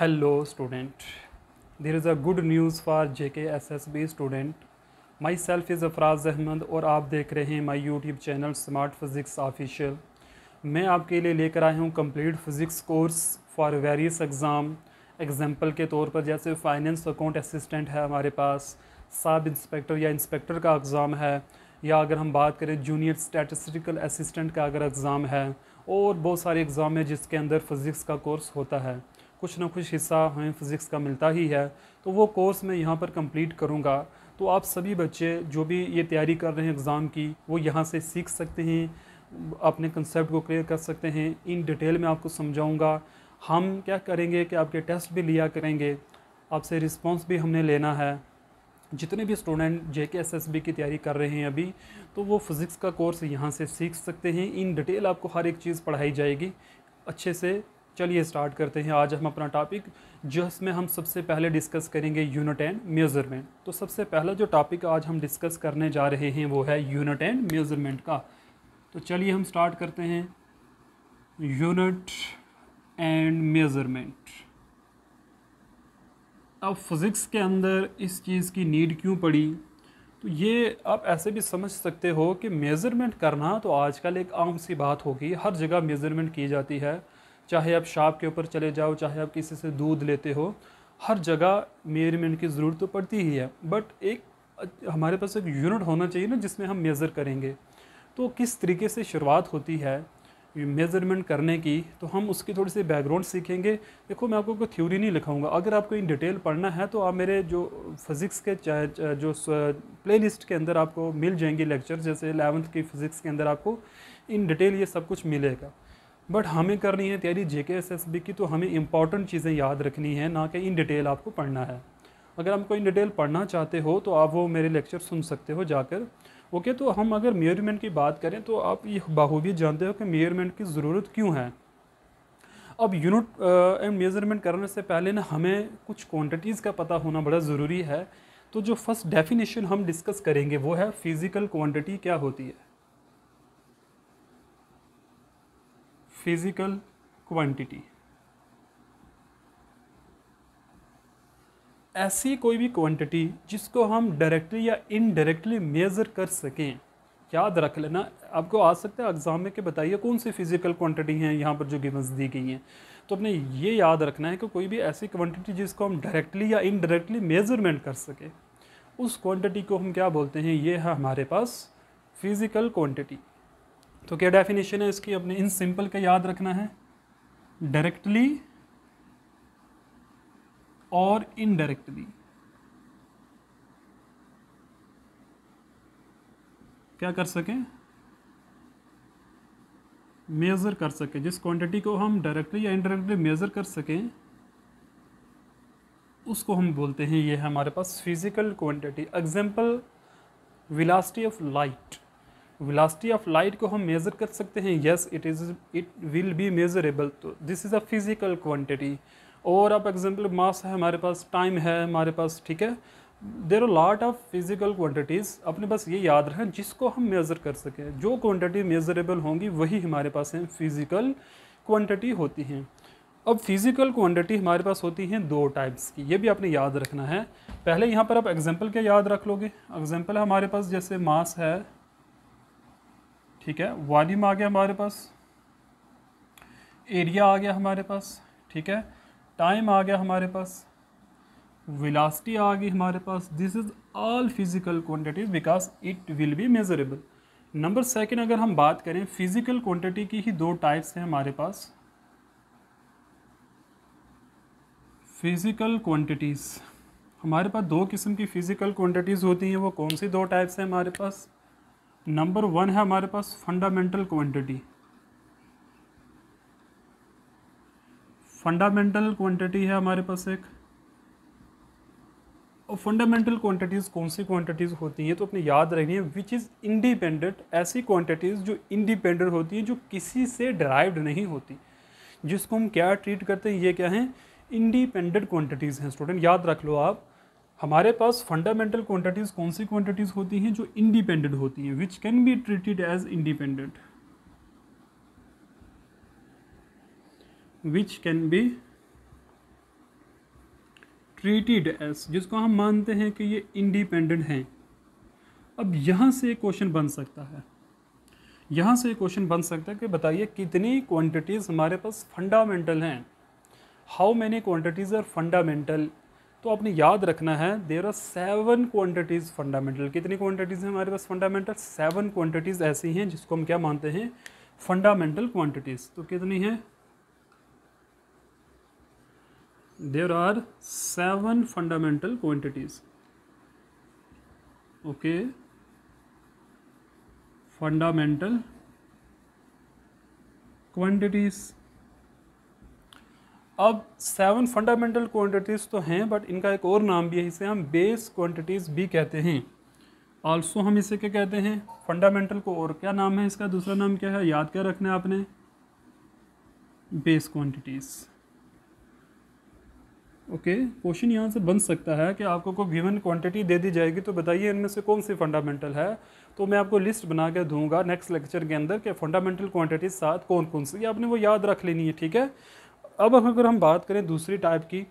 Hello student there is a good news for J K S S B student myself is Afraz Ahmed और आप देख रहे हैं my YouTube channel smart physics official मैं आपके लिए लेकर आया हूँ complete physics course for various exam example के तौर पर जैसे फाइनेंस अकाउंट असिस्टेंट है हमारे पास सब इंस्पेक्टर या इंस्पेक्टर का एग्ज़ाम है या अगर हम बात करें जूनियर स्टैटिस्टिकल असिस्टेंट का अगर एग्ज़ाम है और बहुत सारे एग्ज़ाम है जिसके अंदर फिज़िक्स का कोर्स होता है कुछ ना कुछ हिस्सा हमें फ़िज़िक्स का मिलता ही है तो वो कोर्स मैं यहाँ पर कंप्लीट करूँगा तो आप सभी बच्चे जो भी ये तैयारी कर रहे हैं एग्ज़ाम की वो यहाँ से सीख सकते हैं अपने कंसेप्ट को क्लियर कर सकते हैं इन डिटेल में आपको समझाऊँगा हम क्या करेंगे कि आपके टेस्ट भी लिया करेंगे आपसे रिस्पॉन्स भी हमने लेना है जितने भी स्टूडेंट जे के एस एस बी की तैयारी कर रहे हैं अभी तो वो फ़िज़िक्स का कोर्स यहाँ से सीख सकते हैं इन डिटेल आपको हर एक चीज़ पढ़ाई जाएगी अच्छे से चलिए स्टार्ट करते हैं आज हम अपना टॉपिक जिसमें हम सबसे पहले डिस्कस करेंगे यूनिट एंड मेज़रमेंट तो सबसे पहला जो टॉपिक आज हम डिस्कस करने जा रहे हैं वो है यूनिट एंड मेज़रमेंट का तो चलिए हम स्टार्ट करते हैं यूनिट एंड मेज़रमेंट अब फिज़िक्स के अंदर इस चीज़ की नीड क्यों पड़ी तो ये आप ऐसे भी समझ सकते हो कि मेज़रमेंट करना तो आजकल एक आम सी बात होगी हर जगह मेज़रमेंट की जाती है चाहे आप शाप के ऊपर चले जाओ चाहे आप किसी से दूध लेते हो हर जगह मेजरमेंट की ज़रूरत तो पड़ती ही है बट एक हमारे पास एक यूनिट होना चाहिए ना जिसमें हम मेज़र करेंगे तो किस तरीके से शुरुआत होती है मेज़रमेंट करने की तो हम उसकी थोड़ी सी बैकग्राउंड सीखेंगे देखो मैं आपको कोई थ्योरी नहीं लिखाऊंगा अगर आपको इन डिटेल पढ़ना है तो आप मेरे जो फिज़िक्स के जो प्लेलिस्ट के अंदर आपको मिल जाएंगे लेक्चर जैसे एलेवंथ की फ़िज़िक्स के अंदर आपको इन डिटेल ये सब कुछ मिलेगा बट हमें करनी है तैयारी जे के एस एस बी की तो हमें इंपॉर्टेंट चीज़ें याद रखनी है ना कि इन डिटेल आपको पढ़ना है अगर हमको इन डिटेल पढ़ना चाहते हो तो आप वो मेरे लेक्चर सुन सकते हो जाकर ओके तो हम अगर मेयरमेंट की बात करें तो आप ये बाहूबी जानते हो कि मेयरमेंट की ज़रूरत क्यों है अब यूनिट एंड मेज़रमेंट करने से पहले ना हमें कुछ क्वांटिटीज़ का पता होना बड़ा ज़रूरी है तो जो फर्स्ट डेफिनेशन हम डिस्कस करेंगे वो है फ़िज़िकल क्वांटिटी क्या होती है physical quantity ऐसी कोई भी क्वांटिटी जिसको हम डायरेक्टली या इनडायरेक्टली मेज़र कर सकें याद रख लेना आपको आ सकता है एग्ज़ाम में कि बताइए कौन सी फिज़िकल क्वांटिटी हैं यहाँ पर जो गिवंस दी गई हैं तो अपने ये याद रखना है कि कोई भी ऐसी क्वांटिटी जिसको हम डायरेक्टली या इनडायरेक्टली मेज़रमेंट कर सकें उस क्वांटिटी को हम क्या बोलते हैं ये है हमारे पास फिज़िकल क्वांटिटी तो क्या डेफिनेशन है इसकी अपने इन सिंपल का याद रखना है डायरेक्टली और इनडायरेक्टली क्या कर सकें मेज़र कर सकें जिस क्वांटिटी को हम डायरेक्टली या इनडायरेक्टली मेज़र कर सकें उसको हम बोलते हैं ये है हमारे पास physical quantity example velocity of light velocity of light को हम मेज़र कर सकते हैं yes it is it will be measurable तो this is a physical quantity और आप एग्जांपल मास है हमारे पास टाइम है हमारे पास ठीक है there are lot of physical quantities अपने पास ये याद रहें जिसको हम मेज़र कर सकें जो क्वांटिटी मेज़रेबल होंगी वही हमारे पास हैं फिज़िकल क्वांटिटी होती हैं अब फिज़िकल क्वांटिटी हमारे पास होती हैं दो टाइप्स की ये भी आपने याद रखना है पहले यहाँ पर आप एग्जांपल क्या याद रख लोगे एग्जांपल हमारे पास जैसे मास है ठीक है वॉल्यूम आ गया हमारे पास एरिया आ गया हमारे पास ठीक है टाइम आ गया हमारे पास विलासिटी आ गई हमारे पास this is all physical quantities because it will be measurable number second अगर हम बात करें फिजिकल क्वान्टिटी की ही दो टाइप्स हैं हमारे पास फिज़िकल क्वान्टिटीज़ हमारे पास दो किस्म की फ़िज़िकल क्वान्टिटीज़ होती हैं वो कौन सी दो टाइप्स हैं हमारे पास नंबर वन है हमारे पास फंडामेंटल क्वांटिटी फंडामेंटल क्वांटिटी है हमारे पास एक और फंडामेंटल क्वांटिटीज़ कौन सी क्वांटिटीज़ होती हैं तो अपने याद रखनी है विच इज़ इंडिपेंडेंट ऐसी क्वांटिटीज़ जो इंडिपेंडेंट होती हैं जो किसी से डराइव्ड नहीं होती जिसको हम क्या ट्रीट करते हैं ये क्या है इंडिपेंडेंट क्वांटिटीज़ हैं स्टूडेंट याद रख लो आप हमारे पास फंडामेंटल क्वांटिटीज़ कौन सी क्वांटिटीज़ होती हैं जो इंडिपेंडेंट होती हैं which can be treated as independent which can be treated as जिसको हम मानते हैं कि ये इंडिपेंडेंट हैं अब यहाँ से क्वेश्चन बन सकता है यहाँ से क्वेश्चन बन सकता है कि बताइए कितनी क्वांटिटीज़ हमारे पास फंडामेंटल हैं how many quantities are fundamental तो आपने याद रखना है there are seven quantities fundamental कितनी क्वांटिटीज़ हैं हमारे पास फंडामेंटल सेवन क्वांटिटीज़ ऐसी हैं जिसको हम क्या मानते हैं फंडामेंटल क्वांटिटीज़ तो कितनी हैं there are seven fundamental quantities okay fundamental quantities अब सेवन फंडामेंटल क्वांटिटीज़ तो हैं बट इनका एक और नाम भी है इसे हम बेस क्वांटिटीज़ भी कहते हैं ऑल्सो हम इसे क्या कहते हैं फंडामेंटल को और क्या नाम है इसका दूसरा नाम क्या है याद क्या रखना है आपने बेस क्वांटिटीज़ ओके क्वेश्चन यहाँ से बन सकता है कि आपको कोई गिवन क्वांटिटी दे दी जाएगी तो बताइए इनमें से कौन सी फंडामेंटल है तो मैं आपको लिस्ट बना के दूंगा नेक्स्ट लेक्चर के अंदर कि फंडामेंटल क्वांटिटीज साथ कौन कौन सी आपने वो याद रख लेनी है ठीक है अब अगर हम बात करें दूसरी टाइप की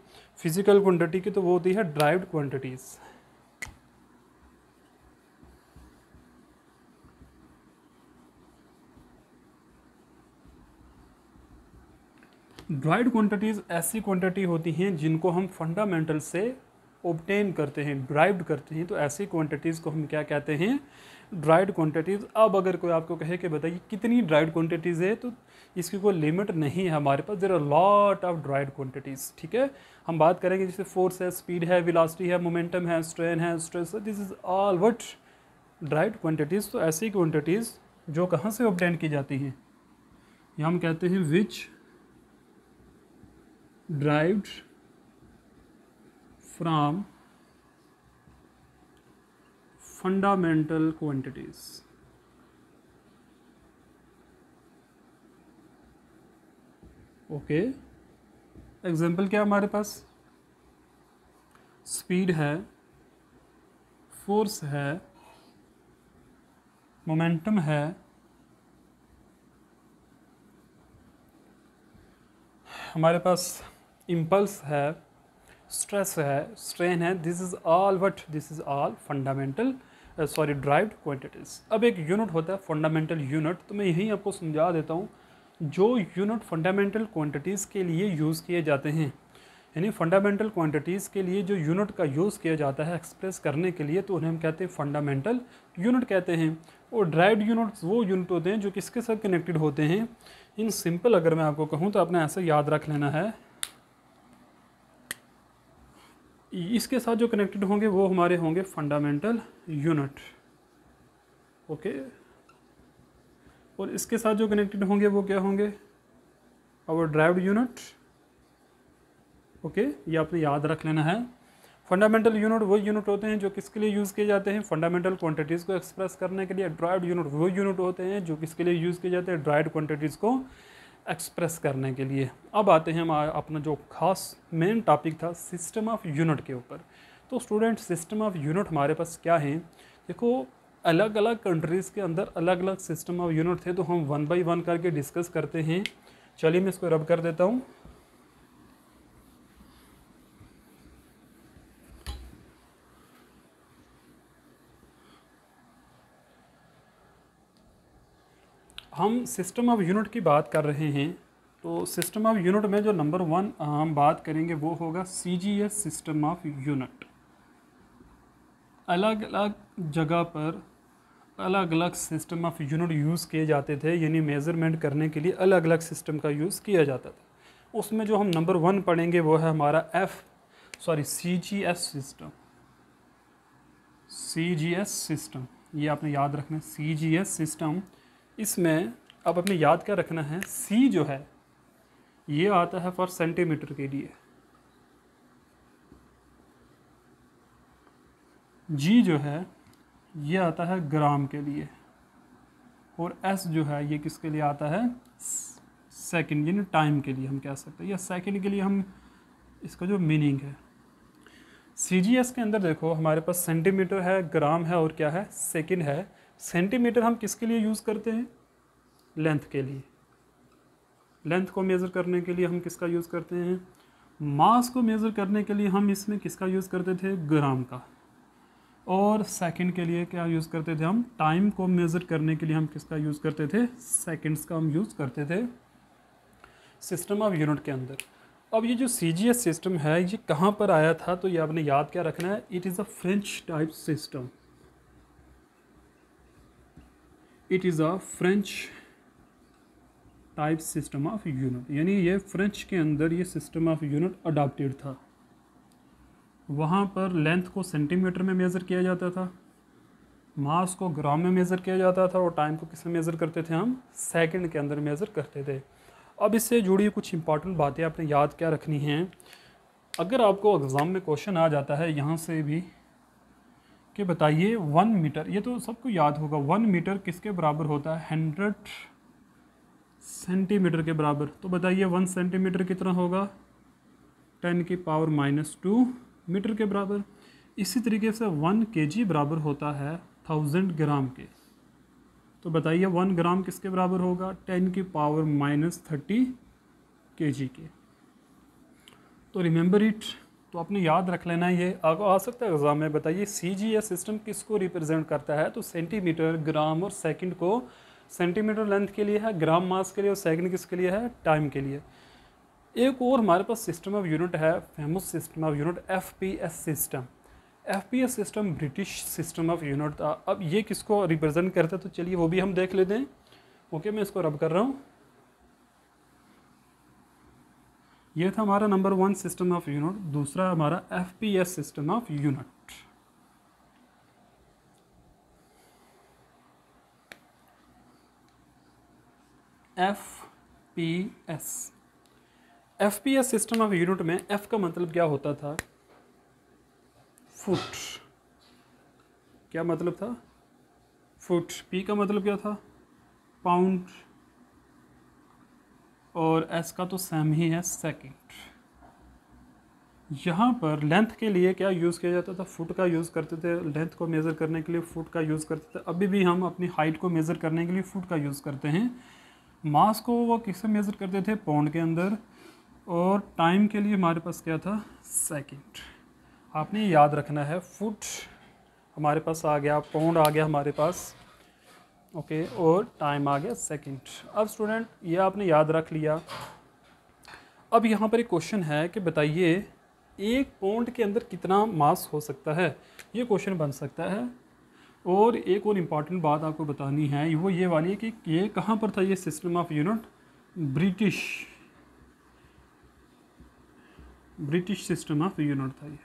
फिजिकल क्वांटिटी की तो वो होती है ड्राइव्ड क्वांटिटीज़ ड्राइड क्वांटिटीज़ ऐसी क्वांटिटी होती हैं जिनको हम फंडामेंटल से ओबटेन करते हैं ड्राइव्ड करते हैं तो ऐसी क्वांटिटीज़ को हम क्या कहते हैं ड्राइड क्वांटिटीज़ अब अगर कोई आपको कहे कि बताइए कितनी ड्राइड क्वांटिटीज़ है तो इसकी कोई लिमिट नहीं है हमारे पास there are lot of derived quantities ठीक है हम बात करेंगे जैसे फोर्स है स्पीड है विलासिटी है मोमेंटम है स्ट्रेन है स्ट्रेस है this is all what derived quantities तो ऐसी क्वान्टिटीज़ जो कहाँ से ऑबटेन की जाती हैं ये हम कहते हैं which derived from fundamental quantities okay okay. Example क्या हमारे पास स्पीड है फोर्स है मोमेंटम है हमारे पास इम्पल्स है स्ट्रेस है स्ट्रेन है this is all what this is all fundamental sorry derived quantities अब एक यूनिट होता है फंडामेंटल यूनिट तो मैं यहीं आपको समझा देता हूँ जो यूनिट फंडामेंटल क्वांटिटीज़ के लिए यूज़ किए जाते हैं यानी फंडामेंटल क्वांटिटीज़ के लिए जो यूनिट का यूज़ किया जाता है एक्सप्रेस करने के लिए तो उन्हें हम कहते हैं फंडामेंटल यूनिट कहते हैं और ड्राइव्ड यूनिट्स वो यूनिट होते हैं जो किसके साथ कनेक्टेड होते हैं इन सिंपल अगर मैं आपको कहूँ तो आपने ऐसा याद रख लेना है इसके साथ जो कनेक्टेड होंगे वो हमारे होंगे फंडामेंटल यूनिट ओके और इसके साथ जो कनेक्टेड होंगे वो क्या होंगे आवर ड्राइव्ड यूनिट ओके ये आपने याद रख लेना है फंडामेंटल यूनिट वो यूनिट होते हैं जो किसके लिए यूज़ किए जाते हैं फंडामेंटल क्वांटिटीज़ को एक्सप्रेस करने के लिए ड्राइव यूनिट वो यूनिट होते हैं जो किसके लिए यूज़ किए जाते हैं ड्राइड क्वांटिटीज़ को एक्सप्रेस करने के लिए अब आते हैं हम अपना जो खास मेन टॉपिक था सिस्टम ऑफ यूनिट के ऊपर तो स्टूडेंट सिस्टम ऑफ यूनिट हमारे पास क्या है देखो अलग अलग कंट्रीज़ के अंदर अलग अलग सिस्टम ऑफ यूनिट थे तो हम वन बाई वन करके डिस्कस करते हैं चलिए मैं इसको रब कर देता हूँ हम सिस्टम ऑफ यूनिट की बात कर रहे हैं तो सिस्टम ऑफ यूनिट में जो नंबर वन हम बात करेंगे वो होगा C G S system of unit अलग अलग जगह पर अलग अलग सिस्टम ऑफ यूनिट यूज़ किए जाते थे यानी मेज़रमेंट करने के लिए अलग अलग सिस्टम का यूज़ किया जाता था उसमें जो हम नंबर वन पढ़ेंगे वो है हमारा F sorry C G S system C G S system ये आपने याद रखना सी जी एस सिस्टम इसमें अब अपने याद क्या रखना है सी जो है ये आता है फॉर सेंटीमीटर के लिए जी जो है ये आता है ग्राम के लिए और एस जो है ये किसके लिए आता है सेकंड यानी टाइम के लिए हम कह सकते हैं या सेकंड के लिए हम इसका जो मीनिंग है सी के अंदर देखो हमारे पास सेंटीमीटर है ग्राम है और क्या है सेकंड है सेंटीमीटर हम किसके लिए यूज़ करते हैं लेंथ के लिए लेंथ को मेज़र करने के लिए हम किसका यूज़ करते हैं मास को मेज़र करने के लिए हम इसमें किसका यूज़ करते थे ग्राम का और सेकंड के लिए क्या यूज़ करते थे हम टाइम को मेज़र करने के लिए हम किसका यूज़ करते थे सेकंड्स का हम यूज़ करते थे सिस्टम ऑफ यूनिट के अंदर अब ये जो सी सिस्टम है ये कहाँ पर आया था तो ये आपने याद क्या रखना है it is a French type system it is a French type system of unit यानी ये फ्रेंच के अंदर ये सिस्टम ऑफ यूनिट अडाप्टेड था वहाँ पर लेंथ को सेंटीमीटर में मेज़र किया जाता था मास को ग्राम में मेज़र किया जाता था और टाइम को किस में मेज़र करते थे हम सेकंड के अंदर मेज़र करते थे अब इससे जुड़ी कुछ इंपॉर्टेंट बातें आपने याद क्या रखनी हैं अगर आपको एग्ज़ाम में क्वेश्चन आ जाता है यहाँ से भी कि बताइए वन मीटर ये तो सबको याद होगा वन मीटर किसके बराबर होता है हंड्रेड सेंटीमीटर के बराबर तो बताइए वन सेंटीमीटर कितना होगा टेन की पावर माइनस टू मीटर के बराबर इसी तरीके से वन के जी बराबर होता है थाउजेंड ग्राम के तो बताइए वन ग्राम किसके बराबर होगा टेन की पावर माइनस थर्टी के जी के तो रिमेंबर इट तो आपने याद रख लेना ये आगे आ सकता है एग्ज़ाम में बताइए सी जी एस सिस्टम किसको रिप्रेजेंट करता है तो सेंटीमीटर ग्राम और सेकंड को सेंटीमीटर लेंथ के लिए है ग्राम मास के लिए और सेकंड किसके लिए है टाइम के लिए एक और हमारे पास सिस्टम ऑफ यूनिट है famous system of unit F P S system F P S system British system of unit था अब ये किसको रिप्रेजेंट करता है तो चलिए वो भी हम देख लेते हैं ओके मैं इसको रब कर रहा हूँ ये था हमारा number one system of unit दूसरा हमारा F P S system of unit F P S F P S system of unit में एफ का मतलब क्या होता था फुट क्या मतलब था फुट पी का मतलब क्या था पाउंड और एस का तो सेम ही है सेकंड यहाँ पर लेंथ के लिए क्या यूज़ किया जाता था फुट का यूज़ करते थे लेंथ को मेज़र करने के लिए फुट का यूज़ करते थे अभी भी हम अपनी हाइट को मेज़र करने के लिए फुट का यूज़ करते हैं मास को वो किससे मेज़र करते थे पौंड के अंदर और टाइम के लिए हमारे पास क्या था सेकंड आपने याद रखना है फुट हमारे पास आ गया पौंड आ गया हमारे पास ओके और टाइम आ गया सेकंड अब स्टूडेंट ये आपने याद रख लिया अब यहाँ पर एक क्वेश्चन है कि बताइए एक पॉइंट के अंदर कितना मास हो सकता है ये क्वेश्चन बन सकता है और एक और इम्पॉर्टेंट बात आपको बतानी है वो ये वाली है कि ये कहाँ पर था ये system of unit British British system of unit था ये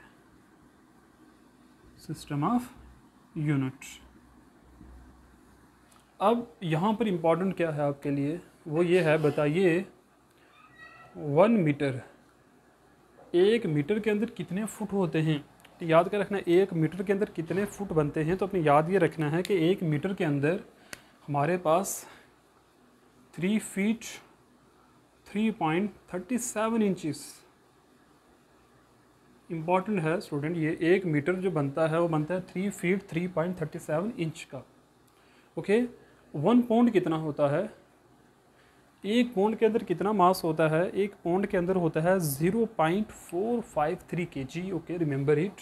सिस्टम ऑफ यूनिट अब यहाँ पर इम्पॉर्टेंट क्या है आपके लिए वो ये है बताइए वन मीटर एक मीटर के अंदर कितने फुट होते हैं तो याद कर रखना एक मीटर के अंदर कितने फुट बनते हैं तो अपने याद ये रखना है कि एक मीटर के अंदर हमारे पास three feet three point thirty seven inches important है स्टूडेंट ये एक मीटर जो बनता है वो बनता है three feet three point thirty seven inch का ओके okay? वन पौंड कितना होता है एक पौंड के अंदर कितना मास होता है एक पौंड के अंदर होता है zero point four five three K G okay remember it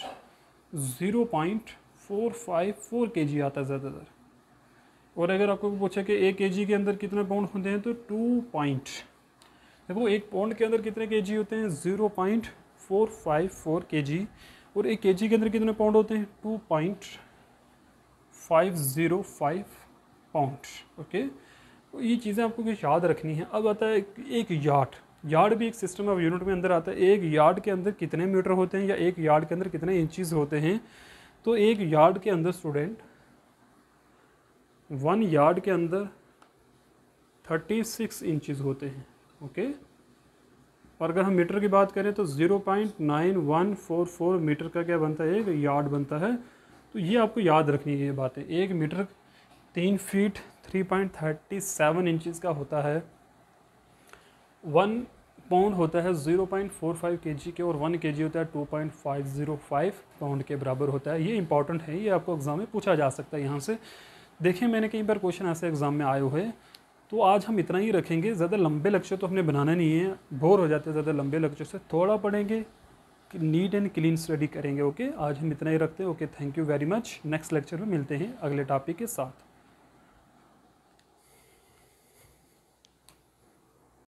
zero point four five four K G आता है ज़्यादातर और अगर आपको पूछा कि एक के जी के अंदर कितने पाउंड होते हैं तो टू पॉइंट देखो एक पौंड के अंदर कितने के जी होते हैं zero point four five four K G और एक के जी के अंदर कितने पाउंड होते हैं two point five zero five pound okay तो ये चीज़ें आपको कुछ याद रखनी है अब आता है एक यार्ड यार्ड भी एक सिस्टम ऑफ यूनिट में अंदर आता है एक यार्ड के अंदर कितने मीटर होते हैं या एक यार्ड के अंदर कितने इंचज़ होते हैं तो एक यार्ड के अंदर स्टूडेंट वन यार्ड के अंदर थर्टी सिक्स इंचज़ होते हैं ओके और अगर हम मीटर की बात करें तो zero point nine one four four metre का क्या बनता है एक यार्ड बनता है तो ये आपको याद रखनी है ये बातें एक मीटर तीन feet three point thirty seven inches का होता है वन पाउंड होता है ज़ीरो पॉइंट फोर फाइव के जी के और वन के जी होता है two point five zero five pound के बराबर होता है ये इंपॉर्टेंट है ये आपको एग्ज़ाम में पूछा जा सकता है यहाँ से देखिए मैंने कई बार क्वेश्चन ऐसे एग्ज़ाम में आए हुए तो आज हम इतना ही रखेंगे ज़्यादा लंबे लक्ष्य तो हमने बनाना नहीं है बोर हो जाते हैं ज़्यादा लंबे लक्ष्य से थोड़ा पढ़ेंगे नीट एंड क्लीन स्टडी करेंगे ओके आज हम इतना ही रखते हैं okay thank you very much next lecture में मिलते हैं अगले टॉपिक के साथ